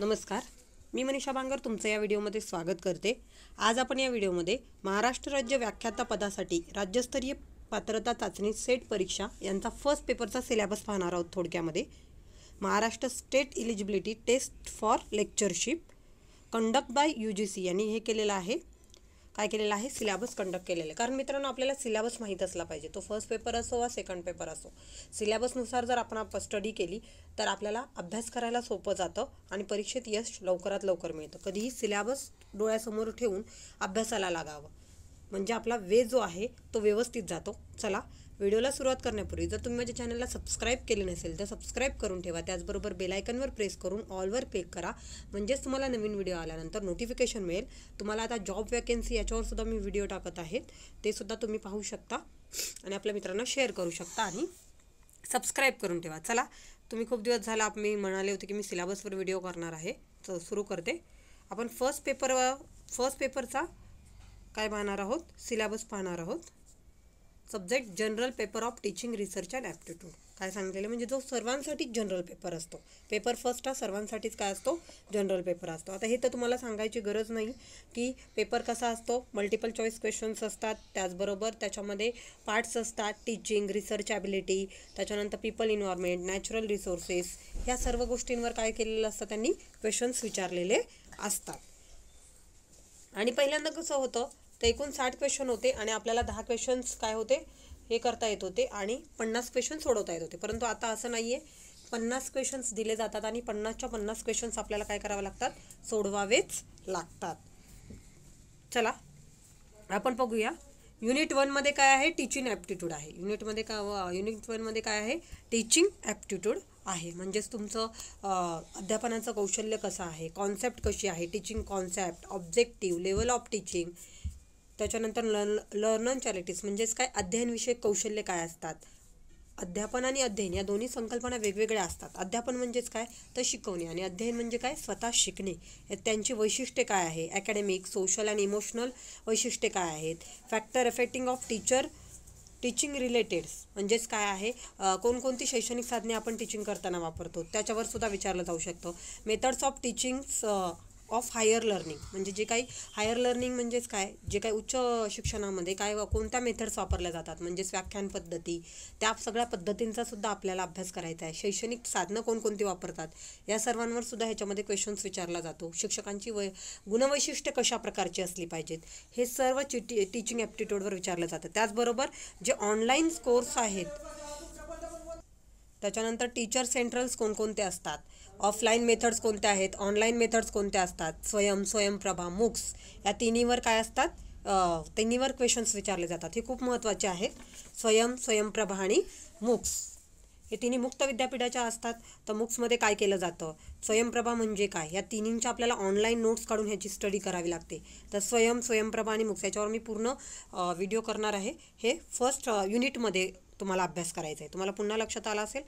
नमस्कार मी मनीषा बांगर तुमचं या व्हिडिओमध्ये स्वागत करते आज आपण या व्हिडिओमध्ये महाराष्ट्र राज्य व्याख्याता पदासाठी राज्यस्तरीय पात्रता चाचणी सेट परीक्षा यांचा फर्स्ट पेपरचा सिलेबस पाहणार आहोत थोडक्यामध्ये Maharashtra state eligibility test for lectureship conduct by U G C यांनी हे केलेलं आहे काय केलेलं आहे सिलेबस कंडक्ट केलेलं आहे कारण मित्रांनो आपल्याला सिलेबस माहीत असला पाहिजे तो फर्स्ट पेपर असो वा सेकंड पेपर असो सिलेबसनुसार जर आपण स्टडी केली तर आपल्याला अभ्यास करायला सोपं जातं आणि परीक्षेत यश लवकरात लवकर मिळतं कधीही सिलेबस डोळ्यासमोर ठेवून अभ्यासाला लागावं म्हणजे आपला वे जो आहे तो व्यवस्थित जातो चला व्हिडिओला सुरुवात करण्यापूर्वी जर तुम्ही माझ्या चॅनलला सबस्क्राईब केले नसेल तर सबस्क्राईब करून ठेवा त्याचबरोबर बेलायकनवर प्रेस करून ऑलवर क्लिक करा म्हणजेच तुम्हाला नवीन व्हिडिओ आल्यानंतर नोटिफिकेशन मिळेल तुम्हाला आता जॉब वॅकेन्सी याच्यावर सुद्धा मी व्हिडिओ टाकत आहेत ते सुद्धा तुम्ही पाहू शकता आणि आपल्या मित्रांना शेअर करू शकता आणि सबस्क्राईब करून ठेवा चला तुम्ही खूप दिवस झाला मी म्हणाले होते की मी सिलेबसवर व्हिडिओ करणार आहे तर सुरू करते आपण फर्स्ट पेपर फर्स्ट पेपरचा काय पाहणार आहोत सिलेबस पाहणार आहोत subject general paper of teaching research and aptitude काय सांगितलेलं म्हणजे जो सर्वांसाठीच जनरल पेपर असतो पेपर फर्स्ट हा सर्वांसाठीच काय असतो जनरल पेपर असतो आता हे तर तुम्हाला सांगायची गरज नाही की पेपर कसा असतो मल्टिपल चॉईस क्वेश्चन्स असतात त्याचबरोबर त्याच्यामध्ये पार्ट्स असतात टीचिंग रिसर्च ॲबिलिटी त्याच्यानंतर पीपल इन्व्हायरमेंट नॅचरल रिसोर्सेस ह्या सर्व गोष्टींवर काय केलेलं असतं त्यांनी क्वेश्चन्स विचारलेले असतात आणि पहिल्यांदा कसं होतं तर एकूण साठ क्वेश्चन होते आणि आपल्याला दहा क्वेश्चन्स काय होते हे करता येत होते आणि पन्नास क्वेश्चन सोडवता येत होते परंतु आता असं नाही आहे पन्नास क्वेश्चन्स दिले जातात आणि पन्नासच्या पन्नास क्वेश्चन्स आपल्याला काय करावे लागतात सोडवावेच लागतात चला आपण बघूया युनिट वनमध्ये काय आहे टीचिंग ॲप्टिट्यूड आहे युनिटमध्ये का युनिट वनमध्ये काय आहे टीचिंग ॲप्टिट्यूड आहे म्हणजेच तुमचं अध्यापनाचं कौशल्य कसं आहे कॉन्सेप्ट कशी आहे teaching concept objective level of teaching त्याच्यानंतर लर्न लर्नन चॅरिटीज म्हणजेच काय अध्ययनविषयक कौशल्य काय असतात अध्यापन आणि अध्ययन या दोन्ही संकल्पना वेगवेगळ्या असतात अध्यापन म्हणजेच काय तर शिकवणे आणि अध्ययन म्हणजे काय स्वतः शिकणे त्यांची वैशिष्ट्ये काय आहे अकॅडमिक सोशल आणि इमोशनल वैशिष्ट्ये काय आहेत factor affecting of teacher teaching related म्हणजेच काय आहे कोणकोणती शैक्षणिक साधने आपण टीचिंग करताना वापरतो त्याच्यावर सुद्धा विचारलं जाऊ शकतो methods of teachings of higher learning म्हणजे जे काही हायर लर्निंग म्हणजेच काय जे काही उच्च शिक्षणामध्ये काय कोणत्या मेथड्स वापरल्या जातात म्हणजेच व्याख्यान पद्धती त्या सगळ्या पद्धतींचा सुद्धा आपल्याला अभ्यास करायचा आहे शैक्षणिक साधनं कोणकोणती वापरतात या सर्वांवर सुद्धा ह्याच्यामध्ये क्वेश्चन्स विचारला जातो शिक्षकांची वय गुणवैशिष्ट्य कशा प्रकारची असली पाहिजेत हे सर्व चिटी टीचिंग ॲप्टिट्यूडवर विचारलं जातं त्याचबरोबर जे ऑनलाईन कोर्स आहेत त्याच्यानंतर टीचर सेंट्रल्स कोणकोणते असतात ऑफलाईन मेथड्स कोणत्या आहेत ऑनलाईन मेथड्स कोणत्या असतात स्वयं स्वयंप्रभा मुक्स या तिन्हीवर काय असतात तिन्हीवर क्वेश्चन्स विचारले जातात हे खूप महत्त्वाचे आहेत स्वयं स्वयंप्रभा आणि मुक्स हे तिन्ही मुक्त विद्यापीठाच्या असतात तर मुक्समध्ये काय केलं जातं स्वयंप्रभा म्हणजे काय या तिन्हींच्या आपल्याला ऑनलाईन नोट्स काढून ह्याची स्टडी करावी लागते तर स्वयं स्वयंप्रभा आणि मुक्स याच्यावर मी पूर्ण व्हिडिओ करणार आहे हे फर्स्ट युनिटमध्ये तुम्हाला अभ्यास करायचा आहे तुम्हाला पुन्हा लक्षात आला असेल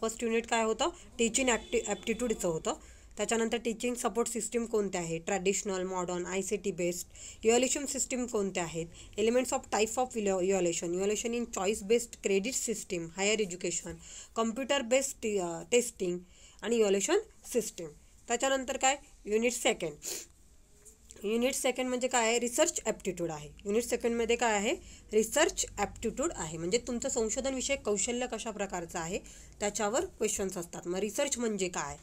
फर्स्ट युनिट काय होतं टीचिंग ॲप्टी ॲप्टिट्यूडचं होतं त्याच्यानंतर टीचिंग सपोर्ट सिस्टीम कोणत्या आहे traditional modern I C T based evaluation system कोणत्या आहेत एलिमेंट्स ऑफ टाईप ऑफ युले evaluation evaluation in choice based credit system higher education computer based testing आणि युएलेशन सिस्टीम त्याच्यानंतर काय युनिट सेकंड युनिट सेकंड म्हणजे काय आहे रिसर्च ॲप्टिट्यूड आहे युनिट सेकंडमध्ये काय आहे रिसर्च ॲप्टिट्यूड आहे म्हणजे तुमचं संशोधनविषयक कौशल्य कशा प्रकारचं आहे त्याच्यावर क्वेश्चन्स असतात मग रिसर्च म्हणजे काय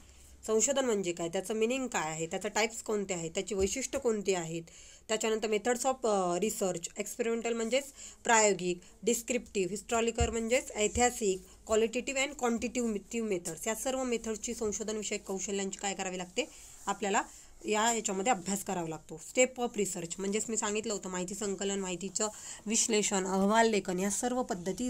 संशोधन म्हणजे काय त्याचं मिनिंग काय आहे त्याचं टाईप्स कोणते आहेत त्याची वैशिष्ट्य कोणती आहेत त्याच्यानंतर मेथड्स ऑफ रिसर्च एक्सपेरिमेंटल म्हणजेच प्रायोगिक डिस्क्रिप्टिव्ह हिस्टॉलिकल म्हणजेच ऐतिहासिक क्वालिटेटिव्ह अँड क्वांटिटिव्ह मेथड्स या सर्व मेथड्सची संशोधनविषयक कौशल्यांची काय करावी लागते आपल्याला या याच्यामध्ये अभ्यास करावा लागतो स्टेप ऑफ रिसर्च म्हणजेच मी सांगितलं होतं माहिती संकलन माहितीचं विश्लेषण अहवाल लेखन या सर्व पद्धती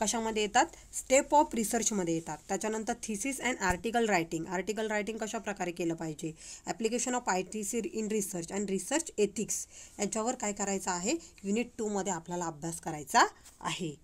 कशामध्ये येतात स्टेप ऑफ रिसर्चमध्ये येतात त्याच्यानंतर thesis and article writing article writing कशाप्रकारे केलं पाहिजे application of I T C in research and research ethics याच्यावर काय करायचं आहे युनिट टूमध्ये आपल्याला अभ्यास करायचा आहे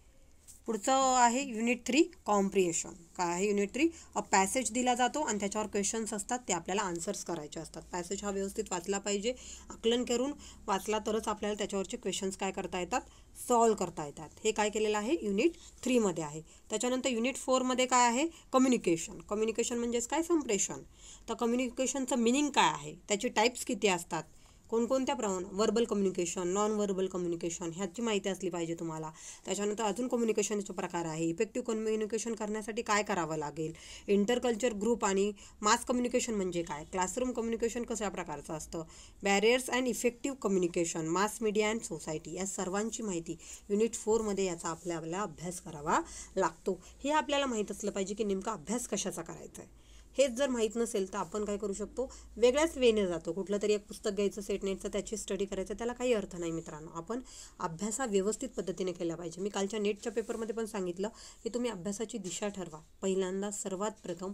पुढचं आहे युनिट थ्री कॉम्प्रिएशन काय आहे युनिट थ्री अ पॅसेज दिला जातो आणि त्याच्यावर क्वेश्चन्स असतात ते आपल्याला आन्सर्स करायचे असतात पॅसेज हा व्यवस्थित वाचला पाहिजे आकलन करून वाचला तरच आपल्याला त्याच्यावरचे क्वेश्चन्स काय करता येतात सॉल्व करता येतात हे काय केलेलं आहे युनिट थ्रीमध्ये आहे त्याच्यानंतर युनिट फोरमध्ये काय आहे कम्युनिकेशन कम्युनिकेशन म्हणजेच काय संप्रेषण तर कम्युनिकेशनचं मिनिंग काय आहे त्याचे टाईप्स किती असतात कोणकोणत्या प्रमाणात verbal communication non verbal communication ह्याची माहिती असली पाहिजे तुम्हाला त्याच्यानंतर अजून कम्युनिकेशनचे प्रकार आहे इफेक्टिव्ह कम्युनिकेशन करण्यासाठी काय करावं लागेल इंटरकल्चर ग्रुप आणि मास कम्युनिकेशन म्हणजे काय क्लासरूम कम्युनिकेशन कशा प्रकारचं असतं barriers and effective communication mass media and society या सर्वांची माहिती युनिट फोरमध्ये याचा आपल्याला अभ्यास करावा लागतो हे आपल्याला माहीत असलं पाहिजे की नेमका अभ्यास कशाचा करायचा आहे हेच जर माहीत नसेल तर आपण काय करू शकतो वेगळ्याच वेने जातो कुठलं तरी एक पुस्तक घ्यायचं सेट नेटचं त्याची स्टडी करायचं त्याला काही अर्थ नाही मित्रांनो आपण अभ्यासा व्यवस्थित पद्धतीने केला पाहिजे मी कालच्या नेटच्या पेपरमध्ये पण सांगितलं की तुम्ही अभ्यासाची दिशा ठरवा पहिल्यांदा सर्वात प्रथम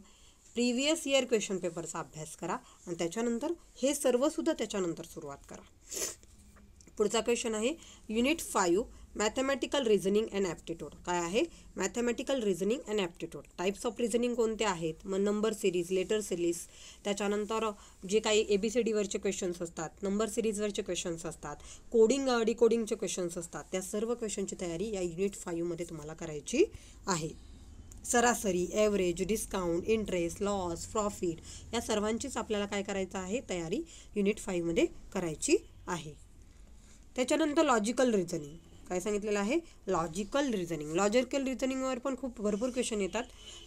प्रिव्हियस इयर क्वेश्चन पेपरचा अभ्यास करा आणि त्याच्यानंतर हे सर्वसुद्धा त्याच्यानंतर सुरुवात करा पुढचा क्वेश्चन आहे unit five mathematical reasoning and aptitude काय आहे mathematical reasoning and aptitude types of reasoning कोणते आहेत मग नंबर सिरीज लेटर सिरीज त्याच्यानंतर जे काही ए बी सी डीवरचे क्वेश्चन्स असतात नंबर सिरीजवरचे क्वेश्चन्स असतात कोडिंग डिकोडिंगचे क्वेश्चन्स असतात त्या सर्व क्वेश्चनची तयारी या युनिट फाईवमध्ये तुम्हाला करायची आहे सरासरी average discount interest loss profit या सर्वांचीच आपल्याला काय करायचं आहे तयारी युनिट फाईव्हमध्ये करायची आहे त्याच्यानंतर लॉजिकल रिझनिंग काय सांगितलेलं आहे लॉजिकल रिझनिंग लॉजिकल रिझनिंगवर पण खूप भरपूर क्वेश्चन येतात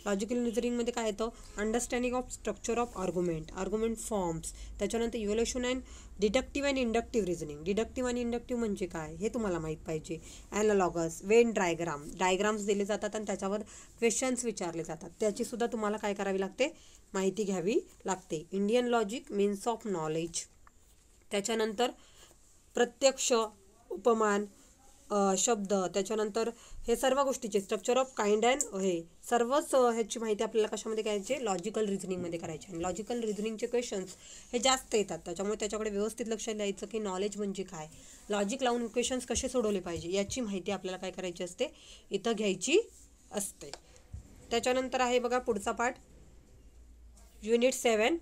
लॉजिकल रिझनिंगमध्ये काय येतं understanding of structure of argument argument forms त्याच्यानंतर evolution and deductive and inductive reasoning deductive आणि इंडक्टिव्ह म्हणजे काय हे तुम्हाला माहीत पाहिजे ॲनालॉगस वेन डायग्राम डायग्राम्स दिले जातात आणि त्याच्यावर क्वेश्चन्स विचारले जातात त्याचीसुद्धा तुम्हाला काय करावी लागते माहिती घ्यावी लागते Indian logic means of knowledge त्याच्यानंतर प्रत्यक्ष उपमान शब्द त्याच्यानंतर हे सर्व गोष्टीचे स्ट्रक्चर ऑफ काइंड अँड हे सर्वच ह्याची माहिती आपल्याला कशामध्ये करायची लॉजिकल रिझनिंगमध्ये करायचे आणि लॉजिकल रिझनिंगचे क्वेश्चन्स हे जास्त येतात त्याच्यामुळे त्याच्याकडे व्यवस्थित लक्ष द्यायचं की नॉलेज म्हणजे काय लॉजिक लावून क्वेश्चन्स कसे सोडवले पाहिजे याची माहिती आपल्याला काय करायची असते इथं घ्यायची असते त्याच्यानंतर आहे बघा पुढचा पाठ unit seven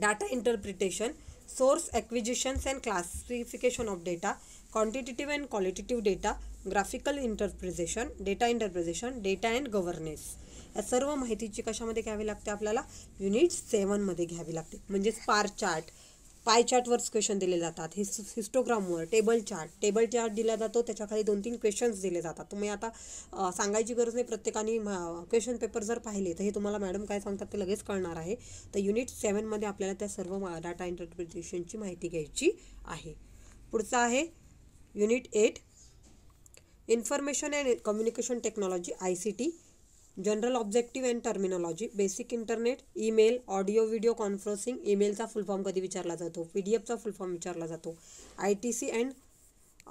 data interpretation source acquisitions and classification of data quantitative and qualitative data graphical interpretation data interpretation data and governance या सर्व माहितीची कशामध्ये घ्यावी लागते आपल्याला युनिट सेवनमध्ये घ्यावी लागते म्हणजे स्पार चार्ट पाय चार्टवरच क्वेश्चन दिले जातात हिस हिस्टोग्रामवर टेबल चार्ट टेबल चार्ट दिला जातो त्याच्याखाली दोन तीन क्वेश्चन्स दिले जातात तुम्ही आता सांगायची गरज नाही प्रत्येकाने क्वेश्चन पेपर जर पाहिले तर हे तुम्हाला मॅडम काय सांगतात ते लगेच कळणार आहे तर युनिट सेवनमध्ये आपल्याला त्या सर्व डाटा इंटरप्रिटेशनची माहिती घ्यायची आहे पुढचं आहे unit eight information and communication technology I C T general objective and terminology basic internet email audio video conferencing ईमेलचा फुल फॉर्म कधी विचारला जातो पी डी एफचा फुल फॉर्म विचारला जातो I T C and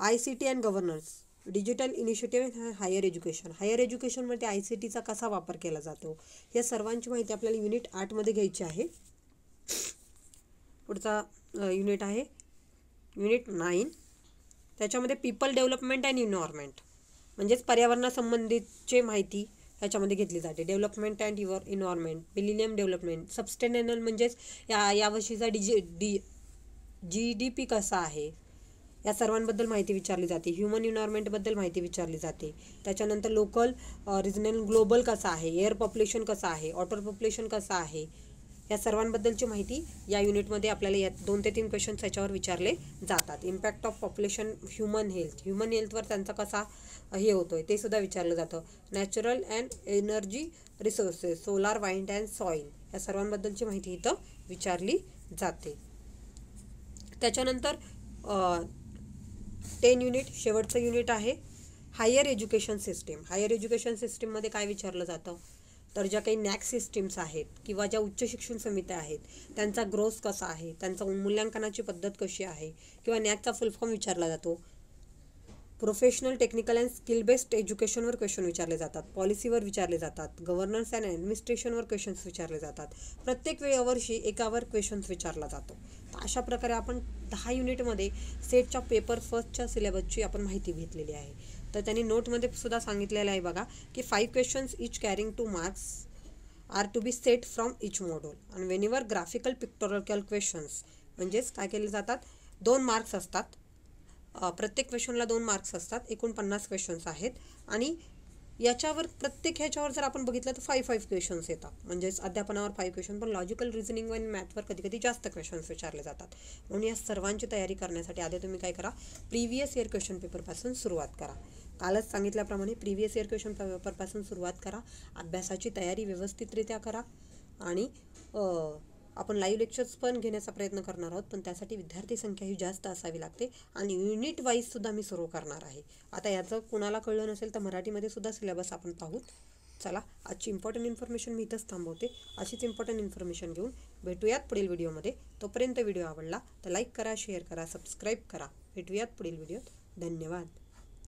I C T and governance digital initiative higher education higher एज्युकेशनमध्ये I C टीचा कसा वापर केला जातो या सर्वांची माहिती आपल्याला युनिट आठमध्ये घ्यायची आहे पुढचा युनिट आहे युनिट नाईन त्याच्यामध्ये पीपल डेव्हलपमेंट अँड इन्व्हॉर्मेंट म्हणजेच पर्यावरणासंबंधीचे माहिती ह्याच्यामध्ये घेतली जाते development and your environment millennium development sustainable म्हणजेच या यावर्षीचा D G D G D P कसा आहे या सर्वांबद्दल माहिती विचारली जाते ह्युमन इन्व्हॉर्मेंटबद्दल माहिती विचारली जाते त्याच्यानंतर लोकल रिजनल ग्लोबल कसा आहे एअर पॉप्युलेशन कसं आहे वॉटर पॉप्युलेशन कसं आहे या सर्वांबद्दलची माहिती या युनिटमध्ये आपल्याला या दोन ते तीन क्वेश्चन्स याच्यावर विचारले जातात impact of population human health human हेल्थवर त्यांचा कसा हे होतो आहे ते सुद्धा विचारलं जातं natural and energy resources solar wind and soil या सर्वांबद्दलची माहिती इथं विचारली जाते त्याच्यानंतर टेन युनिट शेवटचं युनिट आहे higher education system higher education सिस्टीममध्ये काय विचारलं जातं तर ज्या काही नॅक सिस्टीम्स आहेत किंवा ज्या उच्च शिक्षण समित्या आहेत त्यांचा ग्रोथ कसा आहे त्यांचा मूल्यांकनाची पद्धत कशी आहे किंवा नॅकचा फुल फॉर्म विचारला जातो professional technical and skill based एज्युकेशनवर क्वेश्चन विचारले जातात पॉलिसीवर विचारले जातात गव्हर्नन्स अँड ॲडमिनिस्ट्रेशनवर क्वेश्चन्स विचारले जातात प्रत्येक वर्षी एकावर क्वेश्चन्स विचारला जातो तर अशा प्रकारे आपण दहा युनिटमध्ये सेटच्या पेपर फर्स्टच्या सिलेबसची आपण माहिती घेतलेली आहे तर त्यांनी नोटमध्ये सुद्धा सांगितलेलं आहे बघा की five questions each carrying two marks are to be set from each module and when your graphical pictorial questions म्हणजेच काय केले जातात दोन मार्क्स असतात प्रत्येक क्वेश्चनला दोन मार्क्स असतात एकूण पन्नास क्वेश्चन्स आहेत आणि याच्यावर प्रत्येक ह्याच्यावर जर आपण बघितलं तर फाईव्ह फाईव्ह क्वेश्चन्स येतात म्हणजेच अध्यापनावर फाईव्ह क्वेश्चन पण लॉजिकल रिझनिंग आणि मॅथवर कधी कधी जास्त क्वेश्चन्स विचारले जातात म्हणून या सर्वांची तयारी करण्यासाठी आधी तुम्ही काय करा प्रिव्हियस इयर क्वेश्चन पेपरपासून सुरुवात करा कालच सांगितल्याप्रमाणे प्रिव्हियस इयर क्वेश्चन पेपरपासून सुरुवात करा अभ्यासाची तयारी व्यवस्थितरित्या करा आणि आपण लाईव्ह लेक्चर्स पण घेण्याचा प्रयत्न करणार आहोत पण त्यासाठी विद्यार्थी संख्या ही जास्त असावी लागते आणि युनिट वाईजसुद्धा मी सुरू करणार आहे आता याचं कुणाला कळलं नसेल तर मराठीमध्ये सुद्धा सिलेबस आपण पाहू चला आजची इम्पॉर्टंट इन्फॉर्मेशन मी इथंच थांबवते अशीच इम्पॉर्टंट इन्फॉर्मेशन घेऊन भेटूयात पुढील व्हिडिओमध्ये तोपर्यंत व्हिडिओ आवडला तर लाईक करा शेअर करा सबस्क्राईब करा भेटूयात पुढील व्हिडिओत धन्यवाद